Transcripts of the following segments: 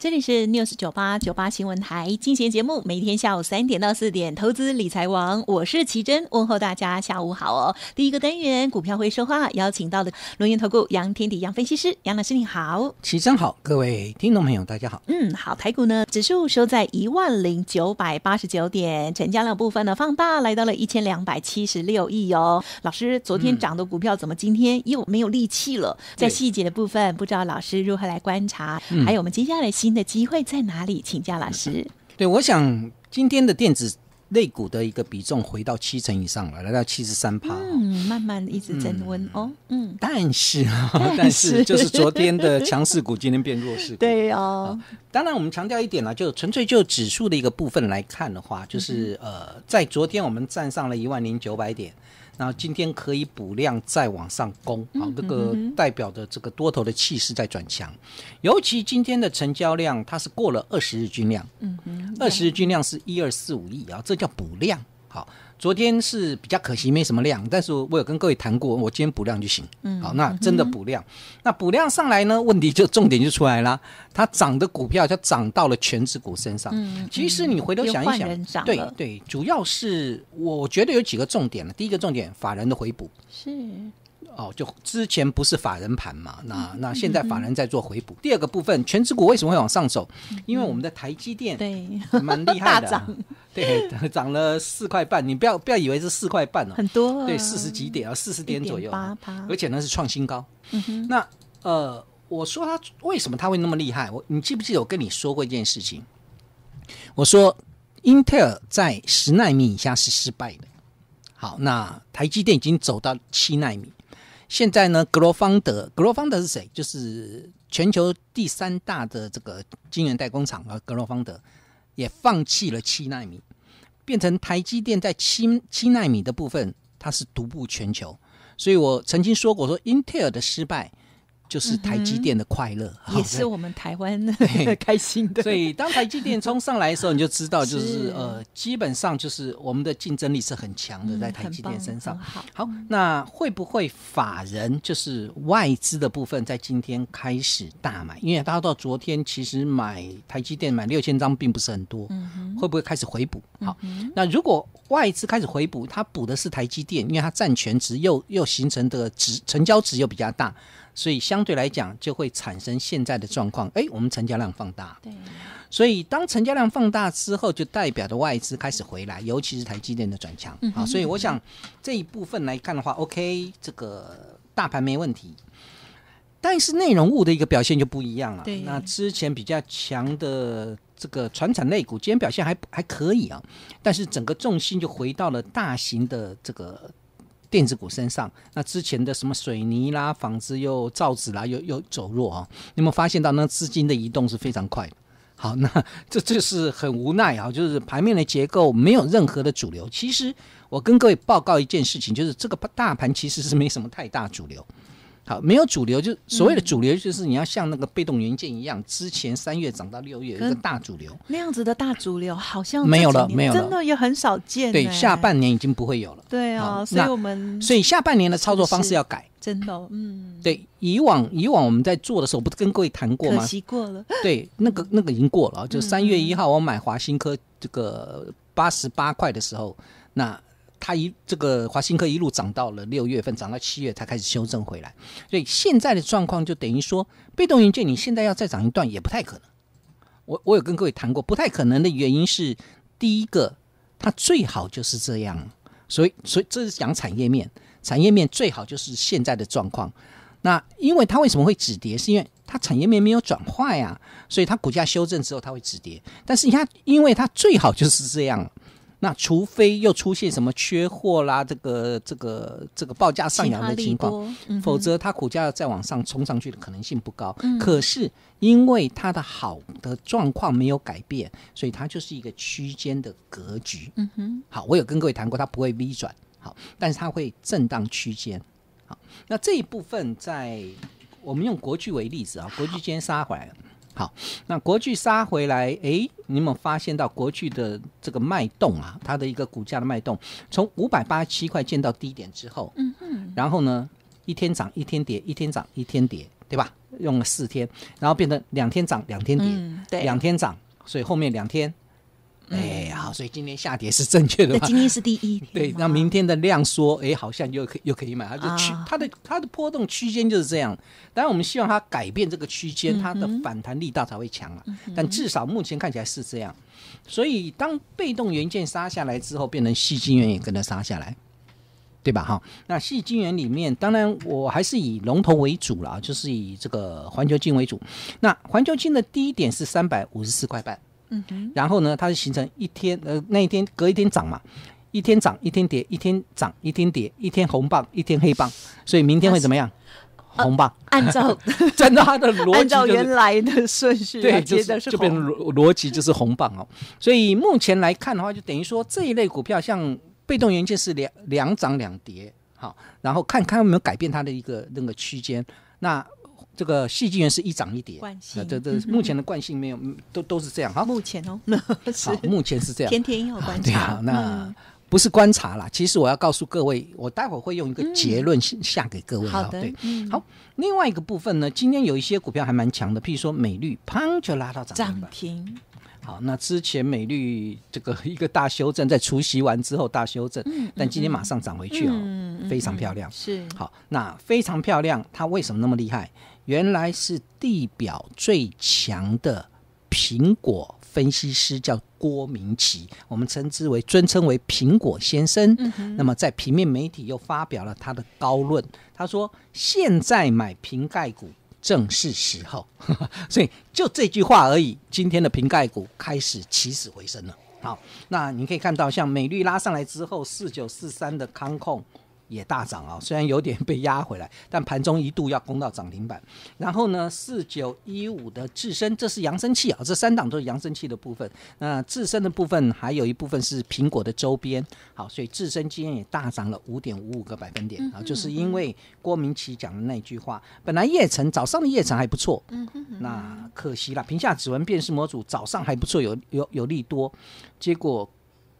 这里是 News 九八九八新闻台金贤节目，每天下午三点到四点，投资理财王，我是奇珍，问候大家下午好哦。第一个单元，股票会说话，邀请到的龙岩投顾杨天迪杨分析师杨老师，你好，奇珍好，各位听众朋友大家好，嗯，好，台股呢指数收在一万零九百八十九点，成交量部分呢放大，来到了一千两百七十六亿哦。老师，昨天涨的股票怎么今天又没有力气了？在细节的部分，不知道老师如何来观察？还有我们接下来新。的机会在哪里，请教老师。对，我想今天的电子类股的一个比重回到七成以上了，来到七十三趴。嗯，慢慢一直增温哦。嗯，但是 但是就是昨天的强势股今天变弱势股。对哦，当然我们强调一点了，就纯粹就指数的一个部分来看的话，就是呃，在昨天我们站上了一万零九百点。那今天可以补量再往上攻，好，这个代表的这个多头的气势在转强，尤其今天的成交量它是过了二十日均量，嗯嗯，二十日均量是一二四五亿啊，这叫补量，好。昨天是比较可惜，没什么量，但是我有跟各位谈过，我今天补量就行。嗯，好，那真的补量，那补量上来呢，问题就重点就出来了，它涨的股票就涨到了全指股身上。嗯，其实你回头想一想，对对，主要是我觉得有几个重点了，第一个重点法人的回补是。哦，就之前不是法人盘嘛，那那现在法人在做回补。第二个部分，全职股为什么会往上走？因为我们的台积电对蛮厉害的，大涨，对涨了四块半。你不要不要以为是四块半哦，很多对四十几点啊，四十点左右，而且呢是创新高。那呃，我说他为什么他会那么厉害？我你记不记得我跟你说过一件事情？我说英特尔在十纳米以下是失败的。好，那台积电已经走到七纳米。现在呢，格罗方德，格罗方德是谁？就是全球第三大的这个晶圆代工厂啊，格罗方德也放弃了七纳米，变成台积电在七七纳米的部分，它是独步全球。所以我曾经说过，说英特尔的失败。就是台积电的快乐，也是我们台湾 开心的。所以当台积电冲上来的时候，你就知道，就是呃，基本上就是我们的竞争力是很强的，在台积电身上。好，那会不会法人就是外资的部分在今天开始大买？因为家到昨天其实买台积电买六千张并不是很多，会不会开始回补？好，那如果外资开始回补，它补的是台积电，因为它占全值又又形成的值成交值又比较大。所以相对来讲，就会产生现在的状况。哎，我们成交量放大，对。所以当成交量放大之后，就代表的外资开始回来，尤其是台积电的转强啊。所以我想这一部分来看的话，OK，这个大盘没问题。但是内容物的一个表现就不一样了。对，那之前比较强的这个传产类股，今天表现还还可以啊。但是整个重心就回到了大型的这个。电子股身上，那之前的什么水泥啦、纺织又造纸啦，又又走弱啊！你们发现到那资金的移动是非常快的。好，那这这是很无奈啊，就是盘面的结构没有任何的主流。其实我跟各位报告一件事情，就是这个大盘其实是没什么太大主流。好，没有主流，就所谓的主流，就是你要像那个被动元件一样，之前三月涨到六月，一个大主流。那样子的大主流好像没有了，没有了，真的也很少见。对，下半年已经不会有了。对啊，所以我们所以下半年的操作方式要改。真的，嗯，对，以往以往我们在做的时候，不是跟各位谈过吗？可惜过了。对，那个那个已经过了就三月一号我买华新科这个八十八块的时候，那。它一这个华新科一路涨到了六月份，涨到七月才开始修正回来，所以现在的状况就等于说被动元件你现在要再涨一段也不太可能。我我有跟各位谈过，不太可能的原因是第一个，它最好就是这样，所以所以这是讲产业面，产业面最好就是现在的状况。那因为它为什么会止跌，是因为它产业面没有转化呀，所以它股价修正之后它会止跌。但是它因为它最好就是这样。那除非又出现什么缺货啦，这个这个这个报价上扬的情况，否则它股价要再往上冲上去的可能性不高。嗯，可是因为它的好的状况没有改变，所以它就是一个区间的格局。嗯哼，好，我有跟各位谈过，它不会 V 转，好，但是它会震荡区间。好，那这一部分在我们用国巨为例子啊，国巨回来了。好，那国巨杀回来，哎，你们发现到国巨的这个脉动啊，它的一个股价的脉动，从五百八十七块见到低点之后，嗯嗯，然后呢，一天涨一天跌，一天涨一天跌，对吧？用了四天，然后变成两天涨两天跌，两天涨，所以后面两天。哎，好，所以今天下跌是正确的。那今天是第一天，对，那明天的量缩，哎，好像又可又可以买，它的它的它的波动区间就是这样。当然，我们希望它改变这个区间，它的反弹力道才会强啊。但至少目前看起来是这样。所以，当被动元件杀下来之后，变成细晶元也跟着杀下来，对吧？哈，那细晶元里面，当然我还是以龙头为主了啊，就是以这个环球金为主。那环球金的第一点是三百五十四块半。嗯哼，然后呢，它就形成一天，呃，那一天隔一天涨嘛，一天涨一天跌，一天涨一天跌，一天红棒一天黑棒，所以明天会怎么样？红棒？按照按 照它的逻辑，按照原来的顺序，对，就就变逻逻辑就是红棒哦。所以目前来看的话，就等于说这一类股票，像被动元件是两两涨两跌，好，然后看看有没有改变它的一个那个区间，那。这个戏剧源是一涨一跌，这这目前的惯性没有，都都是这样哈。目前哦，好，目前是这样。天天要观察，那不是观察啦，其实我要告诉各位，我待会儿会用一个结论下给各位。好的，好。另外一个部分呢，今天有一些股票还蛮强的，譬如说美绿，砰就拉到涨停。好，那之前美绿这个一个大修正，在除夕完之后大修正，但今天马上涨回去嗯、非常漂亮。是好，那非常漂亮，它为什么那么厉害？原来是地表最强的苹果分析师，叫郭明奇，我们称之为尊称为苹果先生。那么在平面媒体又发表了他的高论，他说现在买瓶盖股正是时候，所以就这句话而已，今天的瓶盖股开始起死回生了。好，那你可以看到，像美绿拉上来之后，四九四三的康控。也大涨啊，虽然有点被压回来，但盘中一度要攻到涨停板。然后呢，四九一五的智身，这是扬声器啊，这三档都是扬声器的部分。那智身的部分还有一部分是苹果的周边。好，所以智身今天也大涨了五点五五个百分点啊，就是因为郭明奇讲的那句话，本来夜晨早上的夜晨还不错，嗯哼，那可惜了，屏下指纹辨识模组早上还不错，有有有利多，结果。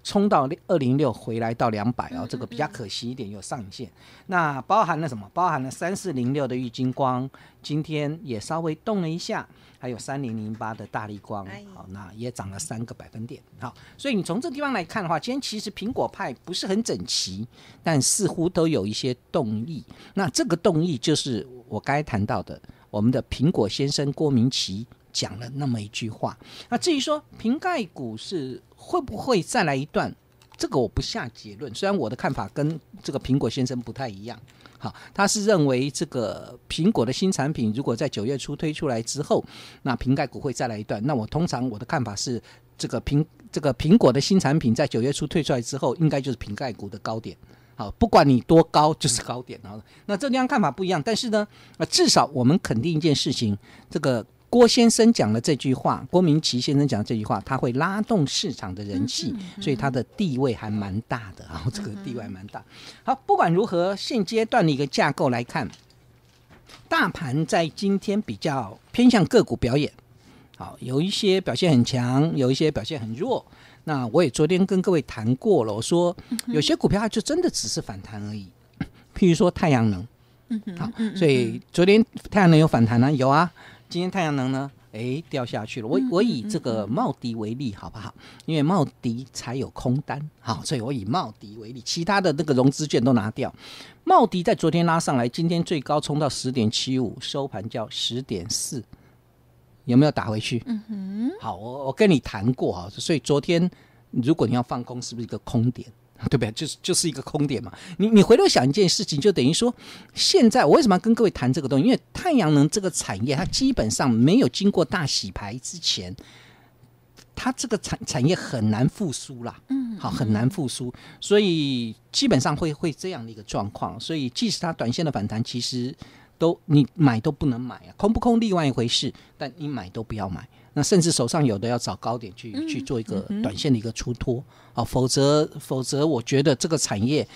冲到二零六回来到两百，然后这个比较可惜一点有上限。那包含了什么？包含了三四零六的玉金光，今天也稍微动了一下。还有三零零八的大力光，好，那也涨了三个百分点。好，所以你从这地方来看的话，今天其实苹果派不是很整齐，但似乎都有一些动意。那这个动意就是我该谈到的，我们的苹果先生郭明奇。讲了那么一句话，那至于说瓶盖股是会不会再来一段，这个我不下结论。虽然我的看法跟这个苹果先生不太一样，好，他是认为这个苹果的新产品如果在九月初推出来之后，那瓶盖股会再来一段。那我通常我的看法是，这个苹这个苹果的新产品在九月初推出来之后，应该就是瓶盖股的高点。好，不管你多高就是高点后，那这两看法不一样，但是呢，至少我们肯定一件事情，这个。郭先生讲了这句话，郭明奇先生讲这句话，他会拉动市场的人气，所以他的地位还蛮大的啊，这个地位蛮大。好，不管如何，现阶段的一个架构来看，大盘在今天比较偏向个股表演。好，有一些表现很强，有一些表现很弱。那我也昨天跟各位谈过了，我说有些股票它就真的只是反弹而已，譬如说太阳能。嗯，好，所以昨天太阳能有反弹啊，有啊。今天太阳能呢？哎，掉下去了。我我以这个茂迪为例好不好？因为茂迪才有空单，好，所以我以茂迪为例，其他的那个融资券都拿掉。茂迪在昨天拉上来，今天最高冲到十点七五，收盘叫十点四，有没有打回去？嗯哼，好，我我跟你谈过啊，所以昨天如果你要放空，是不是一个空点？对不对？就是就是一个空点嘛。你你回头想一件事情，就等于说，现在我为什么要跟各位谈这个东西？因为太阳能这个产业，它基本上没有经过大洗牌之前，它这个产产业很难复苏啦。嗯，好，很难复苏，所以基本上会会这样的一个状况。所以即使它短线的反弹，其实都你买都不能买啊。空不空，另外一回事，但你买都不要买。那甚至手上有的要找高点去去做一个短线的一个出脱啊，否则否则我觉得这个产业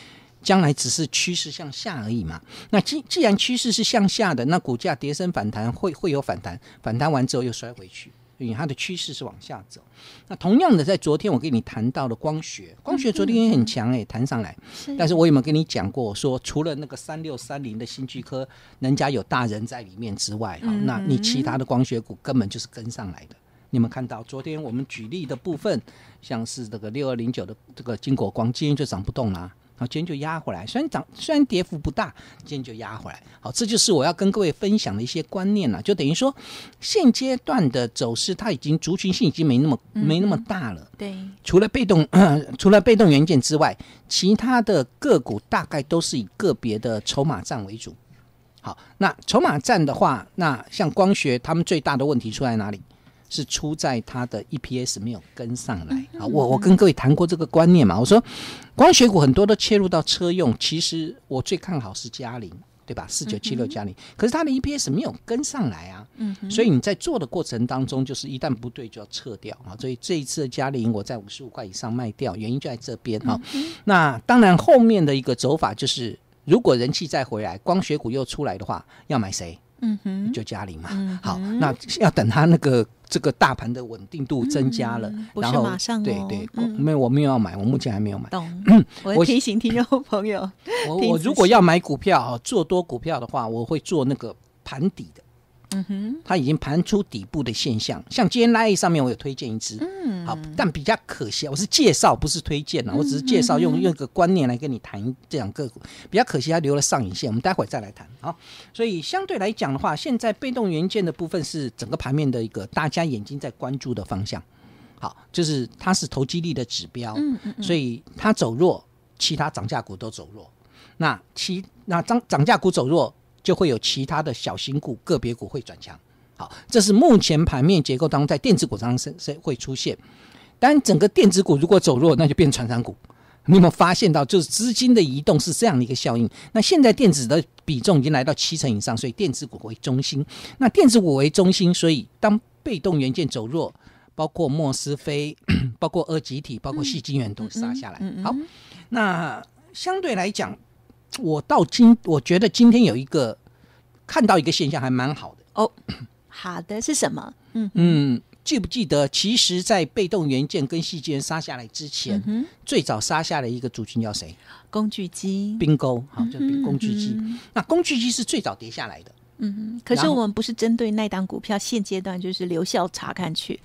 将来只是趋势向下而已嘛。那既既然趋势是向下的，那股价跌升反弹会会有反弹，反弹完之后又摔回去。因为它的趋势是往下走，那同样的，在昨天我跟你谈到的光学，光学昨天也很强哎，谈上来，但是我有没有跟你讲过说，除了那个三六三零的新肌科，人家有大人在里面之外，那你其他的光学股根本就是跟上来的。你们看到昨天我们举例的部分，像是这个六二零九的这个金国光，今天就涨不动了。今天就压回来，虽然涨虽然跌幅不大，今天就压回来。好，这就是我要跟各位分享的一些观念了。就等于说，现阶段的走势，它已经族群性已经没那么没那么大了。对，除了被动 除了被动元件之外，其他的个股大概都是以个别的筹码战为主。好，那筹码战的话，那像光学，他们最大的问题出在哪里？是出在它的 EPS 没有跟上来啊！我我跟各位谈过这个观念嘛，我说光学股很多都切入到车用，其实我最看好是嘉陵，对吧？四九七六嘉陵，可是它的 EPS 没有跟上来啊，所以你在做的过程当中，就是一旦不对就要撤掉啊！所以这一次嘉陵我在五十五块以上卖掉，原因就在这边哈。那当然后面的一个走法就是，如果人气再回来，光学股又出来的话，要买谁？嗯哼，就嘉陵嘛。好，那要等它那个。这个大盘的稳定度增加了，然后对对，没，我没有要买，我目前还没有买。懂，我提醒听众朋友，我 如果要买股票啊，做多股票的话，我会做那个盘底的。嗯哼，它已经盘出底部的现象，像 g n i e 上面我有推荐一支，嗯，好，但比较可惜，我是介绍不是推荐了，我只是介绍用用个观念来跟你谈这两个股，比较可惜它留了上影线，我们待会再来谈。好，所以相对来讲的话，现在被动元件的部分是整个盘面的一个大家眼睛在关注的方向，好，就是它是投机力的指标，嗯嗯，所以它走弱，其他涨价股都走弱，那其那涨涨价股走弱。就会有其他的小型股、个别股会转强。好，这是目前盘面结构当中，在电子股当中是会出现。当整个电子股如果走弱，那就变传商股。你有没有发现到，就是资金的移动是这样的一个效应。那现在电子的比重已经来到七成以上，所以电子股为中心。那电子股为中心，所以当被动元件走弱，包括莫斯菲、包括二极体、包括细晶元都杀下来。好，那相对来讲。我到今我觉得今天有一个看到一个现象还蛮好的哦，好的是什么？嗯嗯，记不记得？其实，在被动元件跟细菌杀下来之前，最早杀下来一个族群叫谁？工具机、冰钩，好，就冰工具机。那工具机是最早跌下来的。嗯嗯。可是我们不是针对那档股票，现阶段就是留效查看去。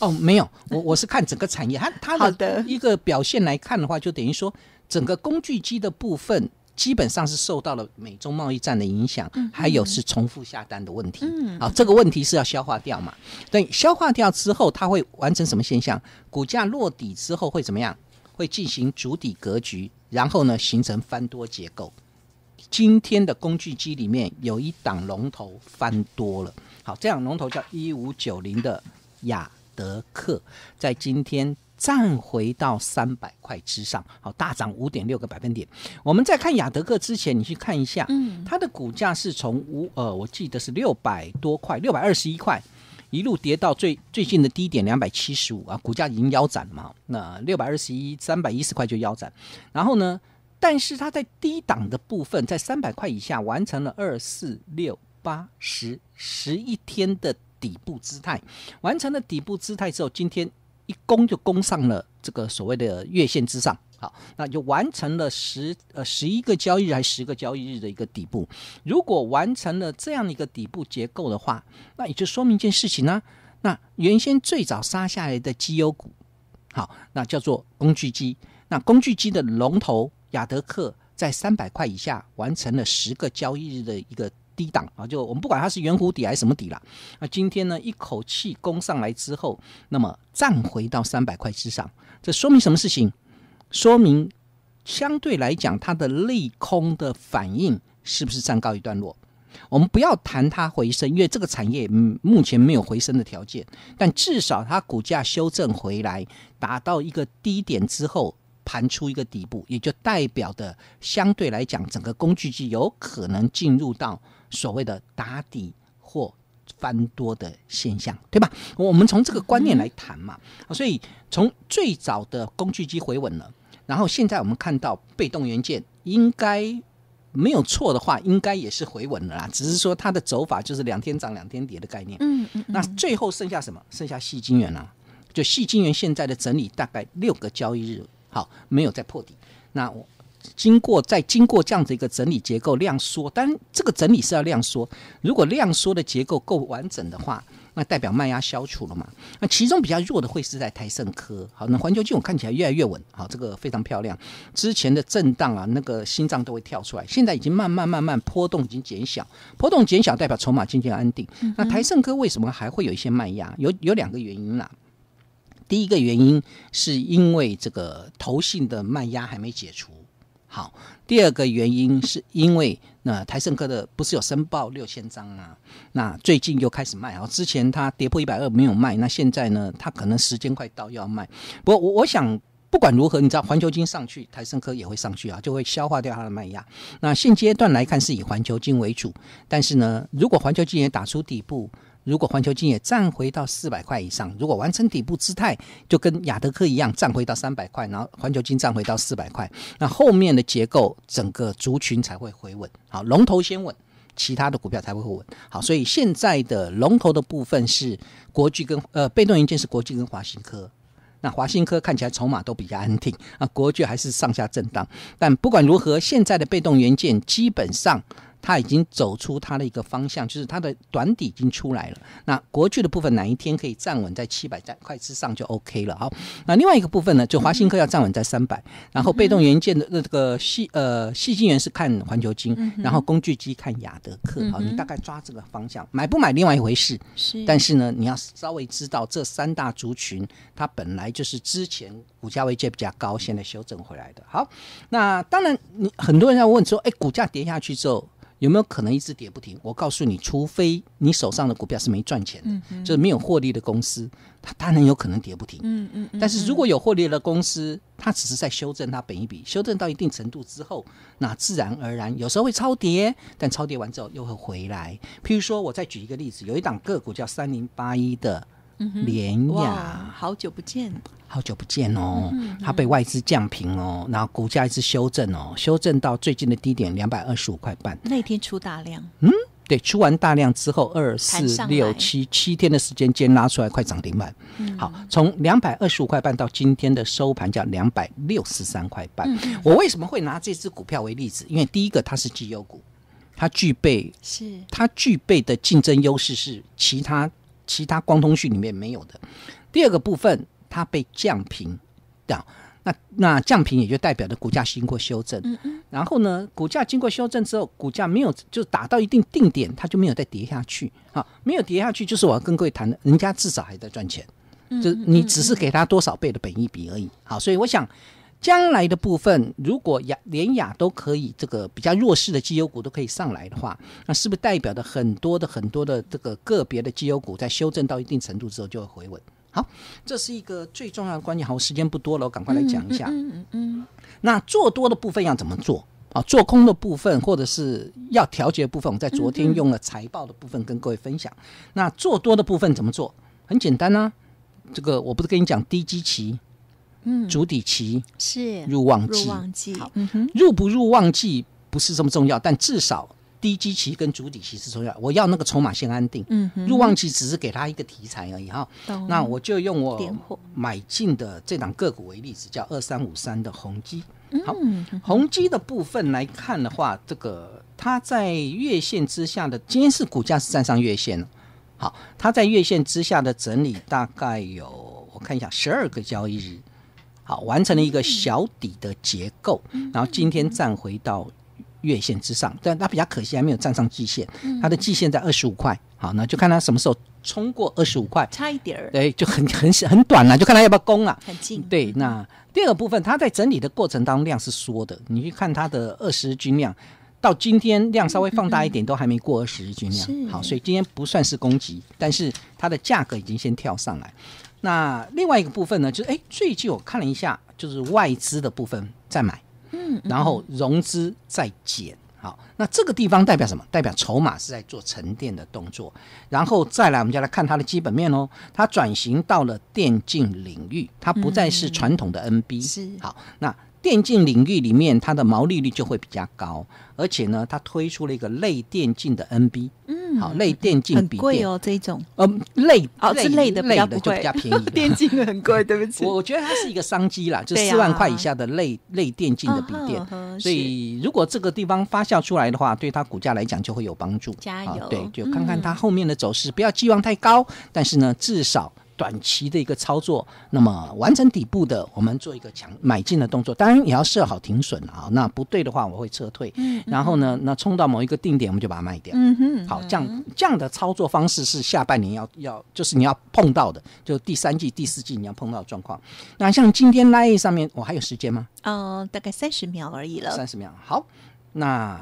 哦，没有，我我是看整个产业，它它的一个表现来看的话，就等于说整个工具机的部分。基本上是受到了美中贸易战的影响，还有是重复下单的问题。好，这个问题是要消化掉嘛？对，消化掉之后，它会完成什么现象？股价落底之后会怎么样？会进行主底格局，然后呢形成翻多结构。今天的工具机里面有一档龙头翻多了，好，这样龙头叫一五九零的亚德克，在今天。站回到三百块之上，好，大涨五点六个百分点。我们在看雅德克之前，你去看一下，嗯，它的股价是从五，呃，我记得是六百多块，六百二十一块，一路跌到最最近的低点两百七十五啊，股价已经腰斩了嘛。那六百二十一，三百一十块就腰斩。然后呢，但是它在低档的部分，在三百块以下完成了二四六八十十一天的底部姿态，完成了底部姿态之后，今天。一攻就攻上了这个所谓的月线之上，好，那就完成了十呃十一个交易日还是十个交易日的一个底部。如果完成了这样的一个底部结构的话，那也就说明一件事情呢，那原先最早杀下来的绩优股，好，那叫做工具机。那工具机的龙头雅德克在三百块以下完成了十个交易日的一个。低档啊，就我们不管它是圆弧底还是什么底了。那今天呢，一口气攻上来之后，那么站回到三百块之上，这说明什么事情？说明相对来讲，它的利空的反应是不是暂告一段落？我们不要谈它回升，因为这个产业目前没有回升的条件。但至少它股价修正回来，达到一个低点之后，盘出一个底部，也就代表的相对来讲，整个工具机有可能进入到。所谓的打底或翻多的现象，对吧？我们从这个观念来谈嘛。所以从最早的工具机回稳了，然后现在我们看到被动元件应该没有错的话，应该也是回稳了啦。只是说它的走法就是两天涨两天跌的概念。嗯嗯。那最后剩下什么？剩下细金元啊。就细金元现在的整理大概六个交易日，好，没有再破底。那我。经过再经过这样子一个整理结构量缩，当然这个整理是要量缩。如果量缩的结构够完整的话，那代表慢压消除了嘛？那其中比较弱的会是在台盛科。好，那环球金融看起来越来越稳，好，这个非常漂亮。之前的震荡啊，那个心脏都会跳出来，现在已经慢慢慢慢波动已经减小，波动减小代表筹码渐渐安定。那台盛科为什么还会有一些慢压？有有两个原因啦。第一个原因是因为这个投信的慢压还没解除。好，第二个原因是因为那台盛科的不是有申报六千张吗？那最近又开始卖，啊，之前它跌破一百二没有卖，那现在呢，它可能时间快到要卖。不过我我想，不管如何，你知道环球金上去，台盛科也会上去啊，就会消化掉它的卖压。那现阶段来看是以环球金为主，但是呢，如果环球金也打出底部。如果环球金也站回到四百块以上，如果完成底部姿态，就跟亚德克一样站回到三百块，然后环球金站回到四百块，那后面的结构整个族群才会回稳。好，龙头先稳，其他的股票才会稳。好，所以现在的龙头的部分是国际跟呃被动元件是国际跟华新科。那华新科看起来筹码都比较安定啊，国巨还是上下震荡。但不管如何，现在的被动元件基本上。它已经走出它的一个方向，就是它的短底已经出来了。那国剧的部分哪一天可以站稳在七百块之上就 OK 了好，那另外一个部分呢，就华新科要站稳在三百，然后被动元件的那这个细呃细晶元是看环球晶，然后工具机看雅德克。好，你大概抓这个方向，买不买另外一回事。是，但是呢，你要稍微知道这三大族群，它本来就是之前股价位阶比较高，现在修正回来的。好，那当然你很多人要问说，哎，股价跌下去之后。有没有可能一直跌不停？我告诉你，除非你手上的股票是没赚钱的，就是没有获利的公司，它当然有可能跌不停。嗯嗯。但是如果有获利的公司，它只是在修正它本一笔，修正到一定程度之后，那自然而然有时候会超跌，但超跌完之后又会回来。譬如说，我再举一个例子，有一档个股叫三零八一的联雅，好久不见。好久不见哦，它被外资降平哦，然后股价一直修正哦，修正到最近的低点两百二十五块半。那天出大量，嗯，对，出完大量之后，二四六七七天的时间间拉出来，快涨停板。好，从两百二十五块半到今天的收盘价两百六十三块半。我为什么会拿这只股票为例子？因为第一个，它是绩优股，它具备是它具备的竞争优势是其他其他光通讯里面没有的。第二个部分。它被降平，这样。那那降平也就代表着股价经过修正，嗯嗯。然后呢，股价经过修正之后，股价没有就打到一定定点，它就没有再跌下去啊，没有跌下去，就是我要跟各位谈的，人家至少还在赚钱，就你只是给他多少倍的本益比而已，好，所以我想，将来的部分，如果雅连雅都可以这个比较弱势的绩优股都可以上来的话，那是不是代表的很多的很多的这个个别的绩优股在修正到一定程度之后就会回稳？好，这是一个最重要的关键。好，时间不多了，我赶快来讲一下。嗯嗯嗯，那做多的部分要怎么做啊？做空的部分，或者是要调节部分，我在昨天用了财报的部分跟各位分享。那做多的部分怎么做？很简单呢。这个我不是跟你讲低基期，嗯，主底期是入旺季，旺季，嗯哼，入不入旺季不是这么重要，但至少。低基期跟主底期是重要，我要那个筹码先安定。嗯，入旺期只是给他一个题材而已哈。那我就用我买进的这档个股为例子，叫二三五三的宏基。好，宏基的部分来看的话，这个它在月线之下的今天是股价是站上月线了。好，它在月线之下的整理大概有我看一下十二个交易日，好，完成了一个小底的结构，然后今天站回到。月线之上，但它比较可惜还没有站上季线，它的季线在二十五块。好，那就看它什么时候冲过二十五块，差一点儿，对，就很很很短了，就看它要不要攻了。很近。对，那第二个部分，它在整理的过程当中量是缩的，你去看它的二十日均量，到今天量稍微放大一点都还没过二十日均量。好，所以今天不算是攻击，但是它的价格已经先跳上来。那另外一个部分呢，就是哎，最近我看了一下，就是外资的部分在买。嗯，然后融资再减，好，那这个地方代表什么？代表筹码是在做沉淀的动作，然后再来，我们就来看它的基本面哦。它转型到了电竞领域，它不再是传统的 NB，是好，那。电竞领域里面，它的毛利率就会比较高，而且呢，它推出了一个类电竞的 NB，嗯，好，类电竞很贵哦，这种，嗯，类哦，这类的类的就比较便宜，电竞很贵，对不起，我觉得它是一个商机啦，就四万块以下的类类电竞的笔电，所以如果这个地方发酵出来的话，对它股价来讲就会有帮助，加油，对，就看看它后面的走势，不要寄望太高，但是呢，至少。短期的一个操作，那么完成底部的，我们做一个强买进的动作，当然也要设好停损啊。那不对的话，我会撤退。嗯，然后呢，那冲到某一个定点，我们就把它卖掉。嗯哼，好，这样这样的操作方式是下半年要要，就是你要碰到的，就第三季第四季你要碰到的状况。那像今天拉一上面，我还有时间吗？嗯，大概三十秒而已了。三十秒，好，那。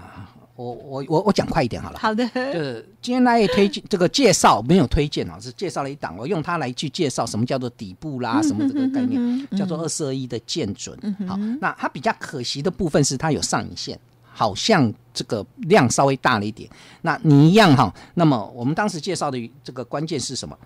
我我我我讲快一点好了，好的，就是今天来也推荐这个介绍没有推荐啊，是介绍了一档，我用它来去介绍什么叫做底部啦，什么这个概念叫做二十二一的见准，好，那它比较可惜的部分是它有上影线，好像这个量稍微大了一点，那你一样哈，那么我们当时介绍的这个关键是什么？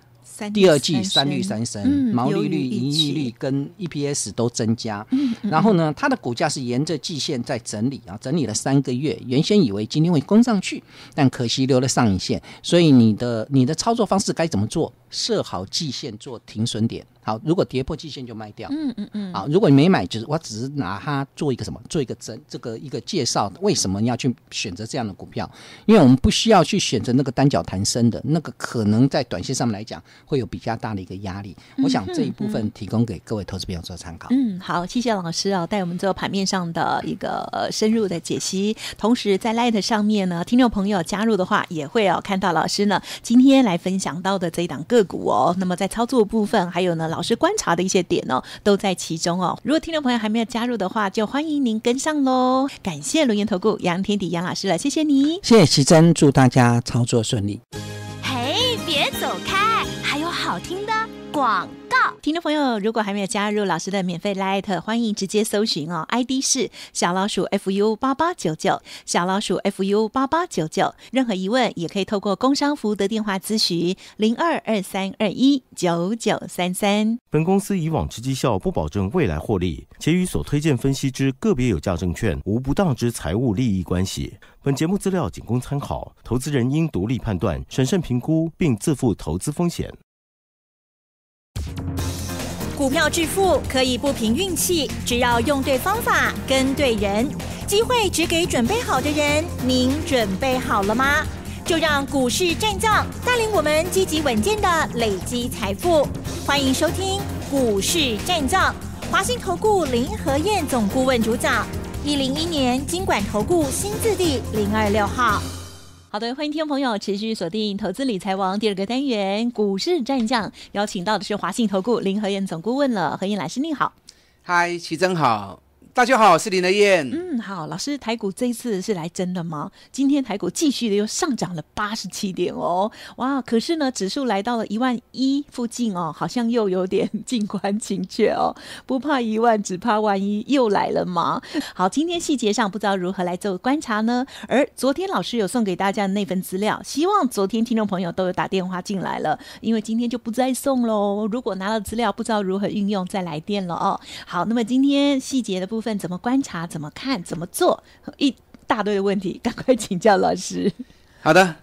第二季三绿三升，毛利率、盈利率跟 EPS 都增加。然后呢，它的股价是沿着季线在整理啊，整理了三个月。原先以为今天会攻上去，但可惜留了上影线。所以你的你的操作方式该怎么做？设好季线做停损点。好，如果跌破季线就卖掉。嗯嗯嗯。好，如果你没买，就是我只是拿它做一个什么，做一个整这个一个介绍，为什么要去选择这样的股票？因为我们不需要去选择那个单脚弹升的那个，可能在短线上面来讲会有比较大的一个压力。我想这一部分提供给各位投资朋友做参考。嗯，好，谢谢老师啊，带我们做盘面上的一个深入的解析。同时在 l i t 上面呢，听众朋友加入的话，也会哦看到老师呢今天来分享到的这一档个股哦。那么在操作部分还有呢。老师观察的一些点哦，都在其中哦。如果听众朋友还没有加入的话，就欢迎您跟上喽。感谢龙岩投顾杨天迪杨老师了，谢谢你。谢谢奇珍，祝大家操作顺利。嘿，别走开。广告，听众朋友，如果还没有加入老师的免费拉艾特，欢迎直接搜寻哦，ID 是小老鼠 fu 八八九九，小老鼠 fu 八八九九。任何疑问也可以透过工商服务的电话咨询零二二三二一九九三三。本公司以往之绩效不保证未来获利，且与所推荐分析之个别有价证券无不当之财务利益关系。本节目资料仅供参考，投资人应独立判断、审慎评估，并自负投资风险。股票致富可以不凭运气，只要用对方法、跟对人，机会只给准备好的人。您准备好了吗？就让股市战藏带领我们积极稳健的累积财富。欢迎收听《股市战藏》，华兴投顾林和燕总顾问主长，一零一年金管投顾新字第零二六号。好的，欢迎听众朋友持续锁定《投资理财王》第二个单元《股市战将》，邀请到的是华信投顾林和燕总顾问了，何燕老师，你好。嗨，齐总好。大家好，我是林德燕。嗯，好，老师，台股这一次是来真的吗？今天台股继续的又上涨了八十七点哦，哇！可是呢，指数来到了一万一附近哦，好像又有点近 观情怯哦，不怕一万，只怕万一又来了吗？好，今天细节上不知道如何来做观察呢？而昨天老师有送给大家的那份资料，希望昨天听众朋友都有打电话进来了，因为今天就不再送喽。如果拿了资料不知道如何运用，再来电了哦。好，那么今天细节的部。部分怎么观察？怎么看？怎么做？一大堆的问题，赶快请教老师。好的，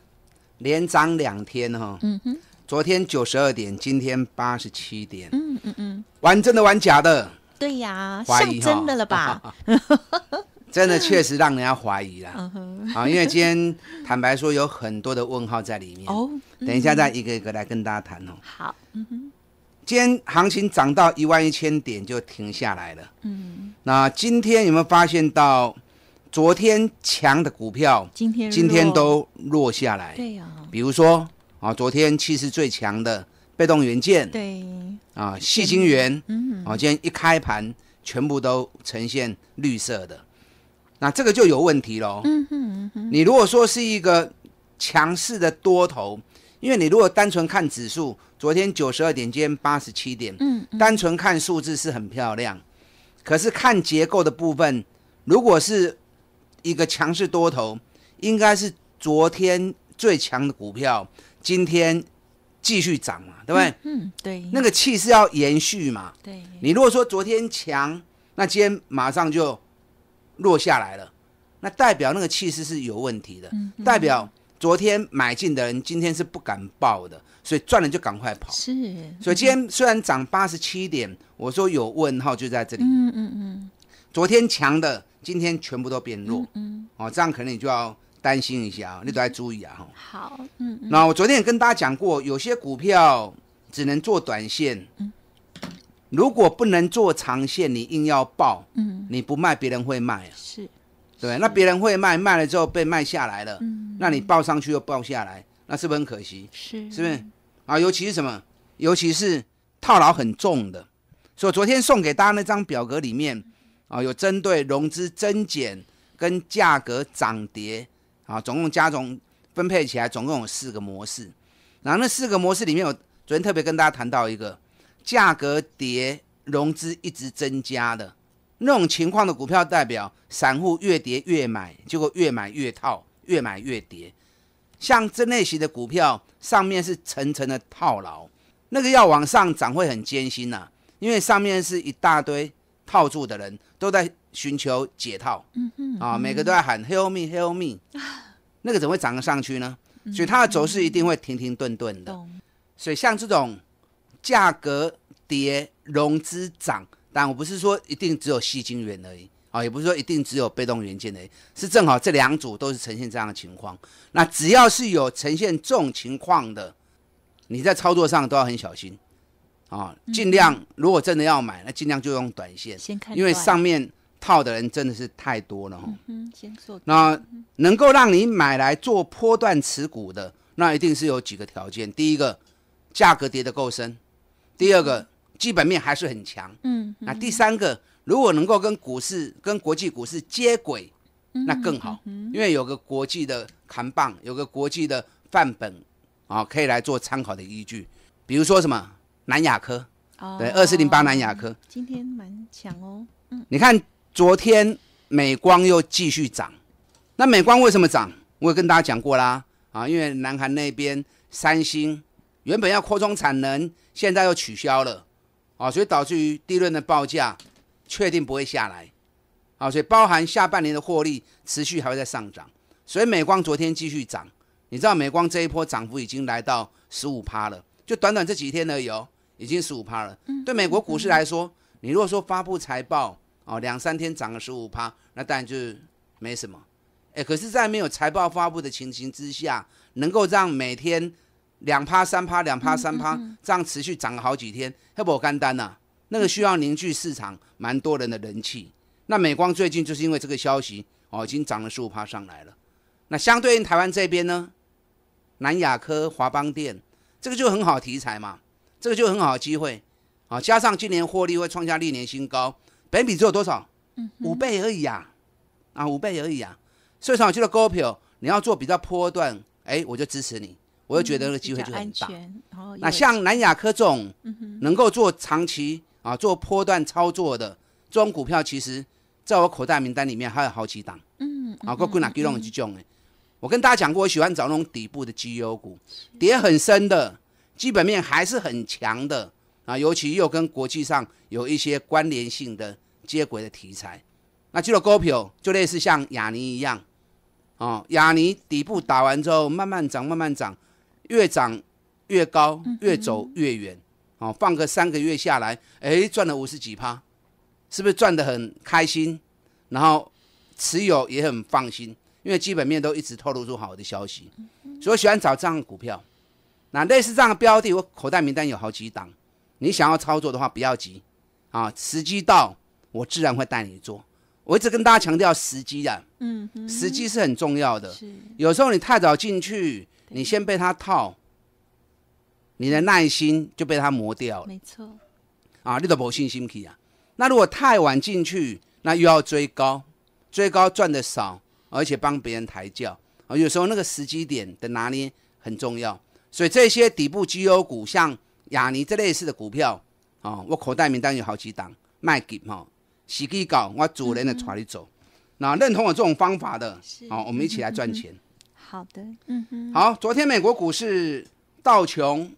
连涨两天哈。嗯哼，昨天九十二点，今天八十七点。嗯嗯嗯，玩真的玩假的？对呀，像真的了吧？真的确实让人家怀疑啦。嗯哼，好，因为今天坦白说有很多的问号在里面哦。等一下再一个一个来跟大家谈哦。好，嗯哼。今天行情涨到一万一千点就停下来了。嗯，那今天有没有发现到昨天强的股票，今天今天都落下来。对呀。比如说啊，昨天气势最强的被动元件，对，啊，细晶元，啊，今天一开盘全部都呈现绿色的，那这个就有问题喽。嗯哼，你如果说是一个强势的多头。因为你如果单纯看指数，昨天九十二点，今天八十七点，嗯，单纯看数字是很漂亮，可是看结构的部分，如果是一个强势多头，应该是昨天最强的股票，今天继续涨嘛，对不对？嗯，对。那个气势要延续嘛。对。你如果说昨天强，那今天马上就落下来了，那代表那个气势是有问题的，代表。昨天买进的人，今天是不敢报的，所以赚了就赶快跑。是，所以今天虽然涨八十七点，我说有问号就在这里。嗯嗯嗯昨天强的，今天全部都变弱。嗯。哦，这样可能你就要担心一下你都要注意啊哈。好。嗯。那我昨天也跟大家讲过，有些股票只能做短线。嗯。如果不能做长线，你硬要报，嗯，你不卖，别人会卖。是。对，那别人会卖，卖了之后被卖下来了，那你报上去又报下来，那是不是很可惜？是，是不是？啊，尤其是什么？尤其是套牢很重的。所以昨天送给大家那张表格里面，啊，有针对融资增减跟价格涨跌，啊，总共加总分配起来总共有四个模式。然后那四个模式里面有，昨天特别跟大家谈到一个，价格跌，融资一直增加的。那种情况的股票，代表散户越跌越买，结果越买越套，越买越跌。像这类型的股票，上面是层层的套牢，那个要往上涨会很艰辛呐，因为上面是一大堆套住的人都在寻求解套，啊，每个都在喊 “Help me, help me”，那个怎会涨得上去呢？所以它的走势一定会停停顿顿的。所以像这种价格跌、融资涨。但我不是说一定只有吸金源而已啊，也不是说一定只有被动元件的，是正好这两组都是呈现这样的情况。那只要是有呈现这种情况的，你在操作上都要很小心啊，尽量如果真的要买，那尽量就用短线，因为上面套的人真的是太多了哈。嗯，先做。那能够让你买来做波段持股的，那一定是有几个条件：第一个，价格跌得够深；第二个。基本面还是很强，嗯，那第三个，如果能够跟股市、跟国际股市接轨，那更好，因为有个国际的扛棒，有个国际的范本，啊，可以来做参考的依据。比如说什么南亚科，对，二四零八南亚科，今天蛮强哦，嗯，你看昨天美光又继续涨，那美光为什么涨？我有跟大家讲过啦，啊，因为南韩那边三星原本要扩充产能，现在又取消了。啊，所以导致于利润的报价确定不会下来，啊，所以包含下半年的获利持续还会在上涨，所以美光昨天继续涨，你知道美光这一波涨幅已经来到十五趴了，就短短这几天而已哦，已经十五趴了。对美国股市来说，你如果说发布财报，哦，两三天涨了十五趴，那当然就没什么。哎，可是，在没有财报发布的情形之下，能够让每天两趴三趴，两趴三趴，这样持续涨了好几天，要不我干单呐？那个需要凝聚市场蛮多人的人气。那美光最近就是因为这个消息，哦，已经涨了十五趴上来了。那相对应台湾这边呢，南亚科、华邦店这个就很好题材嘛，这个就很好机会啊。加上今年获利会创下历年新高，本比只有多少？五倍而已呀，啊，五倍而已啊。所以，想去得高票，你要做比较波段，哎，我就支持你。我又觉得机会就很大。那像南亚科这种，能够做长期啊，做波段操作的这种股票，其实在我口袋名单里面还有好几档。嗯，啊，我跟大家讲过，我喜欢找那种底部的绩优股，跌很深的，基本面还是很强的啊，尤其又跟国际上有一些关联性的接轨的题材。那这种股票就类似像雅尼一样，哦，雅尼底部打完之后，慢慢涨，慢慢涨。越涨越高，越走越远，哦，放个三个月下来，哎，赚了五十几趴，是不是赚的很开心？然后持有也很放心，因为基本面都一直透露出好的消息，所以我喜欢找这样股票。那类似这样的标的，我口袋名单有好几档，你想要操作的话，不要急，啊，时机到我自然会带你做。我一直跟大家强调时机的，嗯，时机是很重要的，有时候你太早进去。你先被他套，你的耐心就被他磨掉了。没错，啊，你都没信心去啊。那如果太晚进去，那又要追高，追高赚的少，而且帮别人抬轿。啊，有时候那个时机点的拿捏很重要。所以这些底部绩优股，像亚尼这类似的股票，啊，我口袋名单有好几档，卖给哈，洗己搞，我主人的带你走。那认同我这种方法的，啊，我们一起来赚钱。好的，嗯哼，好。昨天美国股市道琼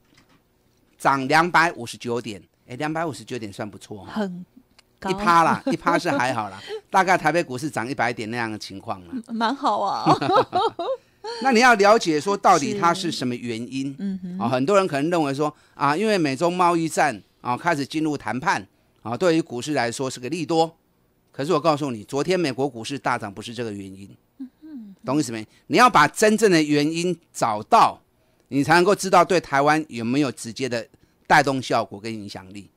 涨两百五十九点，哎，两百五十九点算不错，很高一趴啦，一趴是还好啦，大概台北股市涨一百点那样的情况了，蛮好啊。那你要了解说到底它是什么原因，嗯哼，啊，很多人可能认为说啊，因为美中贸易战啊开始进入谈判啊，对于股市来说是个利多，可是我告诉你，昨天美国股市大涨不是这个原因。懂意思没？你要把真正的原因找到，你才能够知道对台湾有没有直接的带动效果跟影响力。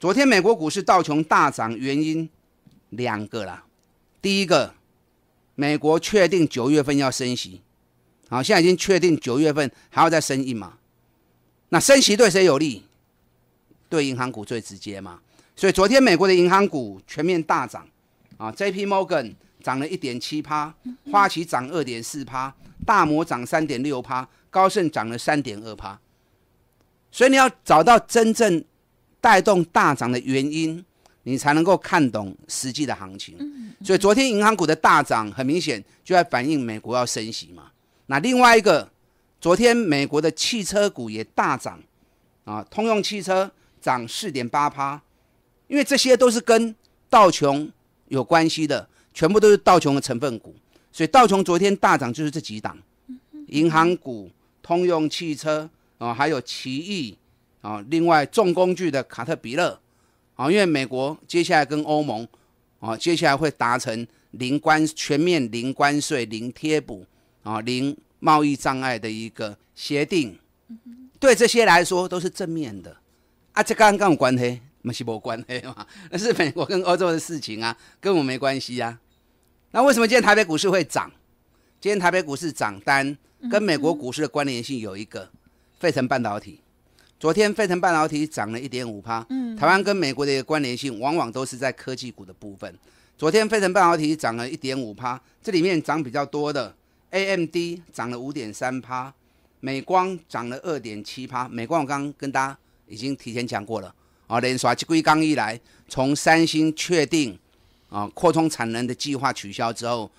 昨天美国股市道琼大涨，原因两个啦。第一个，美国确定九月份要升息，好，现在已经确定九月份还要再升一码。那升息对谁有利？对银行股最直接嘛。所以昨天美国的银行股全面大涨啊，J.P. Morgan。涨了一点七趴，花旗涨二点四帕，大摩涨三点六帕，高盛涨了三点二帕。所以你要找到真正带动大涨的原因，你才能够看懂实际的行情。所以昨天银行股的大涨，很明显就在反映美国要升息嘛。那另外一个，昨天美国的汽车股也大涨啊，通用汽车涨四点八帕，因为这些都是跟道琼有关系的。全部都是道琼的成分股，所以道琼昨天大涨就是这几档，银行股、通用汽车啊，还有奇异啊，另外重工具的卡特彼勒啊，因为美国接下来跟欧盟啊，接下来会达成零关全面零关税、零贴补啊、零贸易障碍的一个协定，对这些来说都是正面的。啊，这跟刚有关系？那是我关系嘛，那是美国跟欧洲的事情啊，跟我没关系啊。那为什么今天台北股市会涨？今天台北股市涨单，跟美国股市的关联性有一个，费城半导体。昨天费城半导体涨了一点五趴。嗯。台湾跟美国的关联性往往都是在科技股的部分。昨天费城半导体涨了一点五趴，这里面涨比较多的，AMD 涨了五点三趴，美光涨了二点七趴。美光我刚刚跟大家已经提前讲过了。啊，连刷这硅钢一来，从三星确定啊扩充产能的计划取消之后，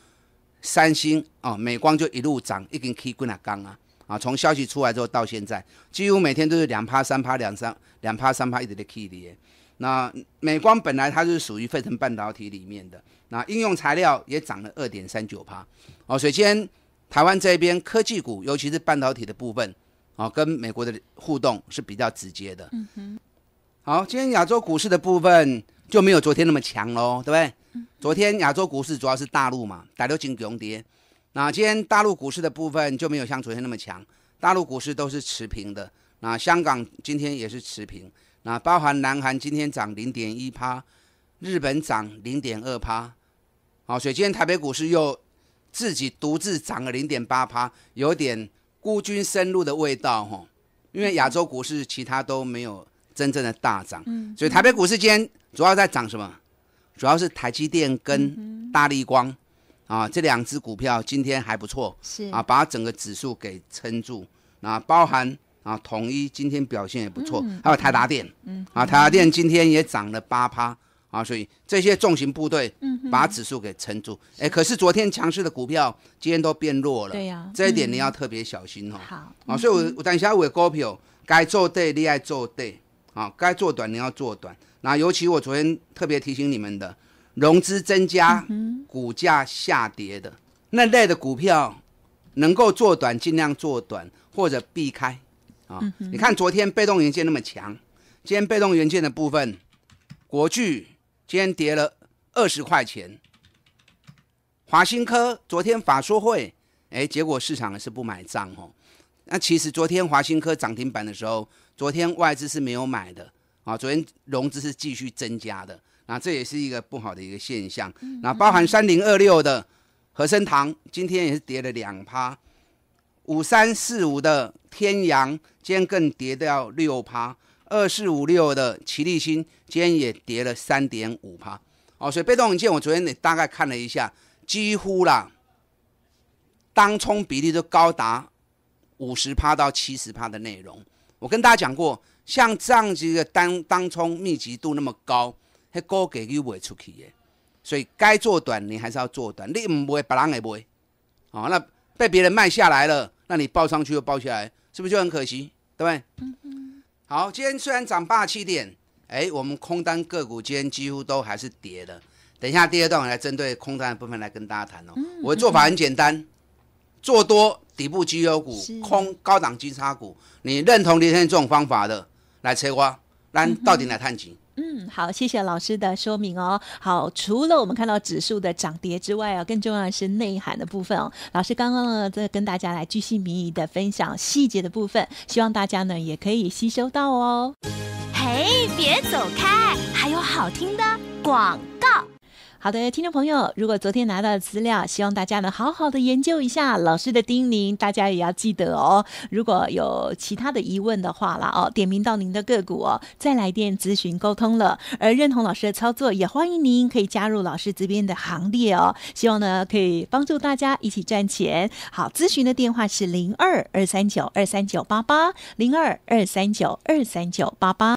三星啊美光就一路涨，一根 K 棍啊刚啊啊，从消息出来之后到现在，几乎每天都是两趴三趴两三两趴三趴一直点 K 的耶。那美光本来它就是属于费城半导体里面的，那应用材料也涨了二点三九趴。哦，所以先台湾这边科技股，尤其是半导体的部分，啊，跟美国的互动是比较直接的。嗯哼。好，今天亚洲股市的部分就没有昨天那么强喽，对不对？昨天亚洲股市主要是大陆嘛，大陆金熊跌。那今天大陆股市的部分就没有像昨天那么强，大陆股市都是持平的。那香港今天也是持平。那包含南韩今天涨零点一趴，日本涨零点二趴。好，所以今天台北股市又自己独自涨了零点八趴，有点孤军深入的味道吼。因为亚洲股市其他都没有。真正的大涨，所以台北股市今天主要在涨什么？主要是台积电跟大力光啊，这两只股票今天还不错，是啊，把整个指数给撑住。然包含啊统一今天表现也不错，还有台达电，嗯啊，台达电今天也涨了八趴啊，所以这些重型部队把指数给撑住。哎，可是昨天强势的股票今天都变弱了，对呀，这一点你要特别小心哦。好啊，所以我我等一下我的股票该做对，你爱做对。啊，该做短你要做短，那尤其我昨天特别提醒你们的，融资增加、股价下跌的那类的股票，能够做短尽量做短或者避开。啊，你看昨天被动元件那么强，今天被动元件的部分，国巨今天跌了二十块钱，华新科昨天法说会，哎，结果市场是不买账哦。那其实昨天华新科涨停板的时候。昨天外资是没有买的啊，昨天融资是继续增加的，那这也是一个不好的一个现象。那包含三零二六的和生堂，今天也是跌了两趴，五三四五的天阳今天更跌掉六趴，二四五六的齐力新，今天也跌了三点五趴。哦，所以被动文件我昨天也大概看了一下，几乎啦，当冲比例都高达五十趴到七十趴的内容。我跟大家讲过，像这样子的单当冲密集度那么高，那高给利会出去耶，所以该做短你还是要做短，你唔会把人也唔会，哦，那被别人卖下来了，那你报上去又报下来，是不是就很可惜？对不对？嗯嗯。好，今天虽然涨八七点，哎，我们空单个股今天几乎都还是跌的。等一下第二段，我来针对空单的部分来跟大家谈哦。我的做法很简单。做多底部绩优股，空高档金叉股。你认同林先生这种方法的，来催瓜，那到底来探底。嗯，好，谢谢老师的说明哦。好，除了我们看到指数的涨跌之外啊，更重要的是内涵的部分哦。老师刚刚呢，在跟大家来继续迷迷的分享细节的部分，希望大家呢也可以吸收到哦。嘿，别走开，还有好听的广告。好的，听众朋友，如果昨天拿到的资料，希望大家能好好的研究一下。老师的叮咛，大家也要记得哦。如果有其他的疑问的话啦，哦，点名到您的个股哦，再来电咨询沟通了。而认同老师的操作，也欢迎您可以加入老师这边的行列哦。希望呢，可以帮助大家一起赚钱。好，咨询的电话是零二二三九二三九八八零二二三九二三九八八。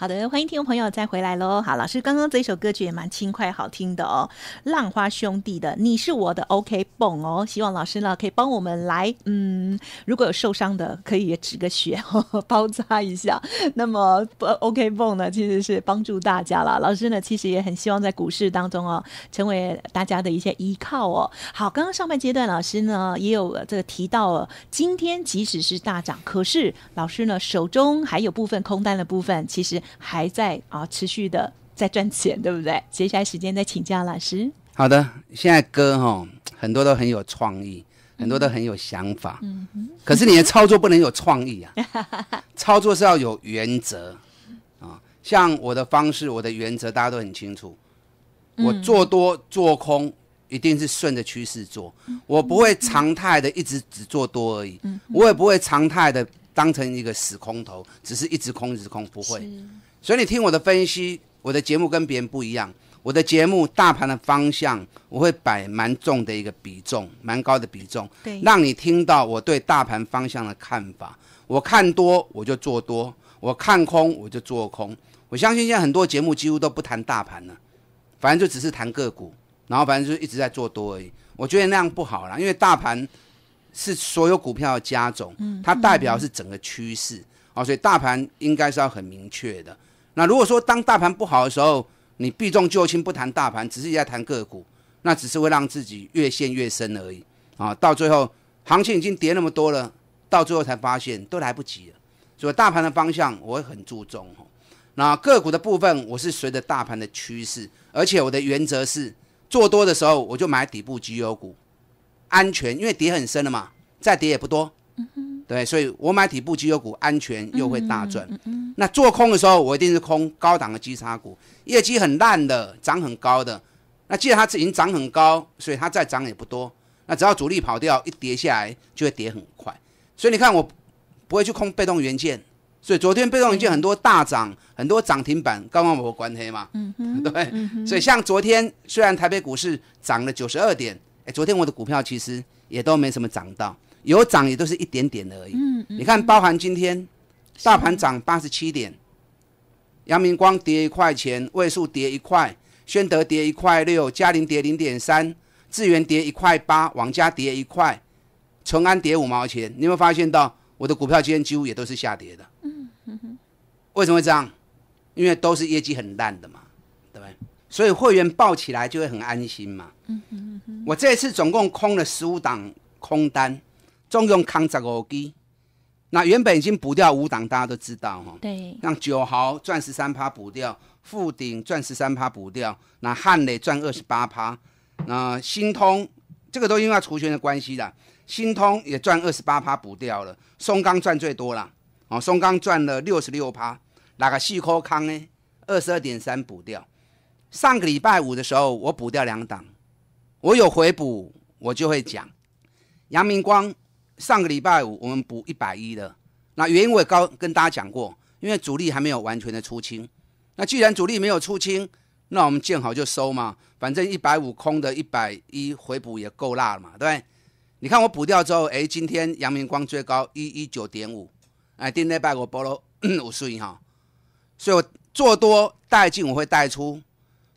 好的，欢迎听众朋友再回来喽。好，老师，刚刚这一首歌曲也蛮轻快、好听的哦，《浪花兄弟》的《你是我的 OK 蹦》哦。希望老师呢可以帮我们来，嗯，如果有受伤的，可以止个呵，包扎一下。那么 OK 蹦呢，其实是帮助大家了。老师呢，其实也很希望在股市当中哦，成为大家的一些依靠哦。好，刚刚上半阶段，老师呢也有这个提到了，今天即使是大涨，可是老师呢手中还有部分空单的部分，其实。还在啊，持续的在赚钱，对不对？接下来时间再请教老师。好的，现在歌哈很多都很有创意，很多都很有想法。嗯，可是你的操作不能有创意啊，操作是要有原则啊。像我的方式，我的原则大家都很清楚。我做多做空一定是顺着趋势做，我不会常态的一直只做多而已，我也不会常态的。当成一个死空头，只是一直空，一直空，不会。所以你听我的分析，我的节目跟别人不一样。我的节目大盘的方向，我会摆蛮重的一个比重，蛮高的比重，对，让你听到我对大盘方向的看法。我看多，我就做多；我看空，我就做空。我相信现在很多节目几乎都不谈大盘了，反正就只是谈个股，然后反正就一直在做多而已。我觉得那样不好啦，因为大盘。是所有股票的加总，它代表是整个趋势啊，所以大盘应该是要很明确的。那如果说当大盘不好的时候，你避重就轻不谈大盘，只是在谈个股，那只是会让自己越陷越深而已啊。到最后，行情已经跌那么多了，到最后才发现都来不及了。所以大盘的方向我会很注重那个股的部分我是随着大盘的趋势，而且我的原则是做多的时候我就买底部绩优股。安全，因为跌很深了嘛，再跌也不多，对，所以我买底部绩优股，安全又会大赚。那做空的时候，我一定是空高档的绩差股，业绩很烂的，涨很高的。那既然它已经涨很高，所以它再涨也不多。那只要主力跑掉，一跌下来就会跌很快。所以你看，我不会去空被动元件。所以昨天被动元件很多大涨，很多涨停板，刚刚我关黑嘛，对。所以像昨天，虽然台北股市涨了九十二点。昨天我的股票其实也都没什么涨到，有涨也都是一点点而已。嗯嗯。你看，包含今天大盘涨八十七点，阳明光跌一块钱，位数跌一块，宣德跌一块六，嘉陵跌零点三，智源跌一块八，王家跌一块，淳安跌五毛钱。你有没有发现到我的股票今天几乎也都是下跌的？嗯哼哼。为什么会这样？因为都是业绩很烂的嘛。所以会员抱起来就会很安心嘛。嗯哼哼我这次总共空了十五档空单，总共扛十五 G。那原本已经补掉五档，大家都知道哈。对。让九豪赚十三趴补掉，富鼎赚十三趴补掉，那汉磊赚二十八趴，那新通这个都因为除权的关系啦，新通也赚二十八趴补掉了。松钢赚最多啦，哦，松钢赚了六十六趴，那个细科康呢，二十二点三补掉。上个礼拜五的时候，我补掉两档，我有回补，我就会讲。阳明光上个礼拜五我们补一百一的，那原因我也刚跟大家讲过，因为主力还没有完全的出清。那既然主力没有出清，那我们见好就收嘛，反正一百五空的，一百一回补也够辣了嘛，对不对？你看我补掉之后，哎，今天阳明光最高一一九点五，哎，今天拜我波了五十一哈，所以我做多带进，我会带出。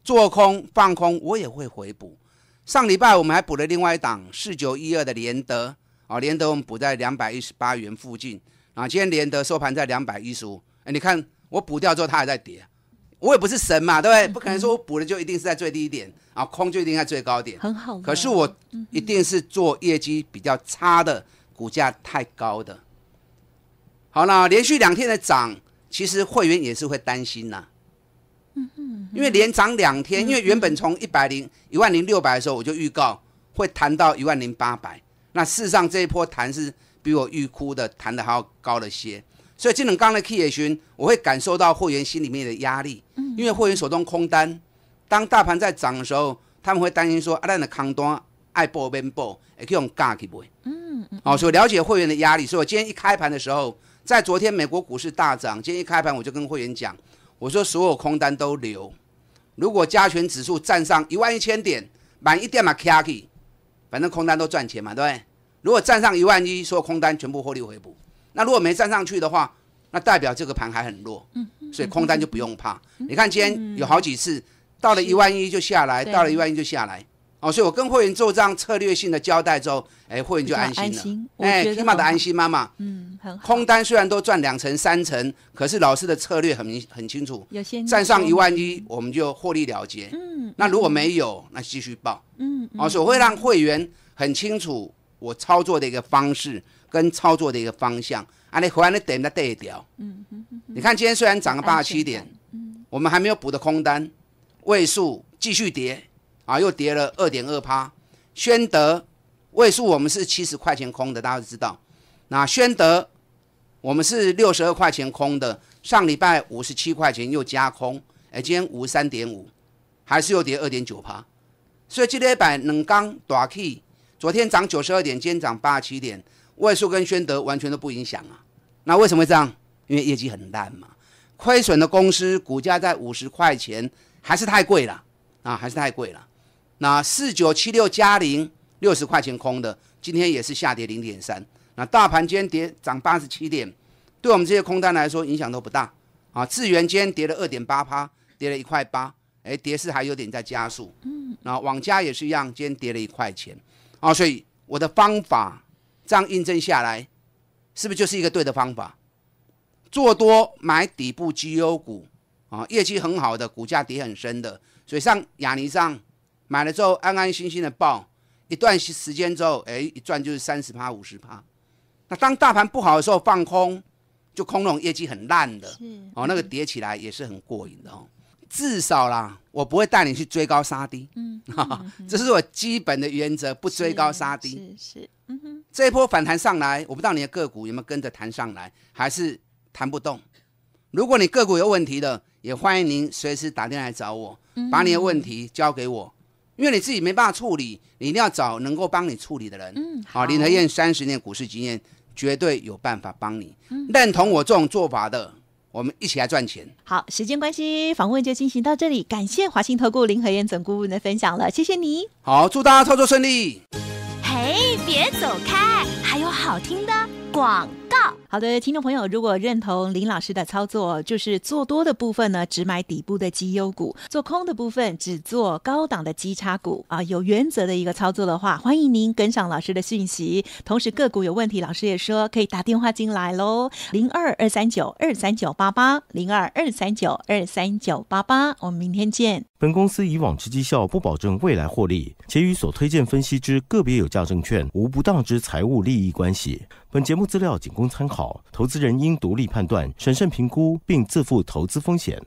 做空放空，我也会回补。上礼拜我们还补了另外一档四九一二的联德啊，联德我们补在两百一十八元附近啊。今天联德收盘在两百一十五，哎，你看我补掉之后它还在跌，我也不是神嘛，对不对？不可能说我补了就一定是在最低点啊，空就一定在最高点。很好，可是我一定是做业绩比较差的，股价太高的。好了，连续两天的涨，其实会员也是会担心呐。嗯因为连涨两天，因为原本从一百零一万零六百的时候，我就预告会弹到一万零八百。那事实上这一波弹是比我预估的弹的还要高了些。所以今天刚的 K 也线，我会感受到会员心里面的压力。因为会员手中空单，当大盘在涨的时候，他们会担心说阿蛋的空单爱补边补，会去用价去补。嗯嗯。哦，所以了解会员的压力。所以我今天一开盘的时候，在昨天美国股市大涨，今天一开盘我就跟会员讲。我说所有空单都留，如果加权指数站上一万一千点，满一点嘛开 k 反正空单都赚钱嘛，对不对？如果站上一万一，所有空单全部获利回补。那如果没站上去的话，那代表这个盘还很弱，所以空单就不用怕。你看今天有好几次到了一万一就下来，到了一万一就下来。哦，所以我跟会员做这样策略性的交代之后，哎，会员就安心了，哎，起码的安心妈妈，嗯，很好。空单虽然都赚两成三成，可是老师的策略很明很清楚，有先赚上一万一我们就获利了结。嗯，那如果没有，那继续报。嗯，哦，所以我会让会员很清楚我操作的一个方式跟操作的一个方向。啊，你回来你等他对掉。嗯嗯嗯。你看今天虽然涨了八十七点，嗯，我们还没有补的空单位数继续跌。啊，又跌了二点二趴。宣德位数我们是七十块钱空的，大家都知道。那宣德我们是六十二块钱空的，上礼拜五十七块钱又加空，哎，今天五十三点五，还是又跌二点九趴。所以这一百冷钢短 K，昨天涨九十二点，今天涨八七点，位数跟宣德完全都不影响啊。那为什么会这样？因为业绩很烂嘛，亏损的公司股价在五十块钱还是太贵了啊，还是太贵了。那四九七六加零六十块钱空的，今天也是下跌零点三。那大盘今天跌涨八十七点，对我们这些空单来说影响都不大啊。智源今天跌了二点八趴，跌了一块八，哎，跌势还有点在加速。嗯，那网家也是一样，今天跌了一块钱啊。所以我的方法这样印证下来，是不是就是一个对的方法？做多买底部绩优股啊，业绩很好的，股价跌很深的，所以像亚尼上。买了之后安安心心的抱一段时间之后，哎，一赚就是三十趴、五十趴。那当大盘不好的时候放空，就空那种业绩很烂的哦，那个叠起来也是很过瘾的哦。至少啦，我不会带你去追高杀低，嗯，这是我基本的原则，不追高杀低。是是，嗯哼。这一波反弹上来，我不知道你的个股有没有跟着弹上来，还是弹不动。如果你个股有问题的，也欢迎您随时打电话找我，把你的问题交给我。因为你自己没办法处理，你一定要找能够帮你处理的人。嗯，好。林和燕三十年股市经验，绝对有办法帮你。认同我这种做法的，我们一起来赚钱。好，时间关系，访问就进行到这里，感谢华兴投顾林和燕总顾问的分享了，谢谢你。好，祝大家操作顺利。嘿，别走开，还有好听的广。好的，听众朋友，如果认同林老师的操作，就是做多的部分呢，只买底部的绩优股；做空的部分，只做高档的绩差股啊。有原则的一个操作的话，欢迎您跟上老师的讯息。同时，个股有问题，老师也说可以打电话进来喽，零二二三九二三九八八，零二二三九二三九八八。我们明天见。本公司以往之绩效不保证未来获利，且与所推荐分析之个别有价证券无不当之财务利益关系。本节目资料仅供。参考，投资人应独立判断、审慎评估，并自负投资风险。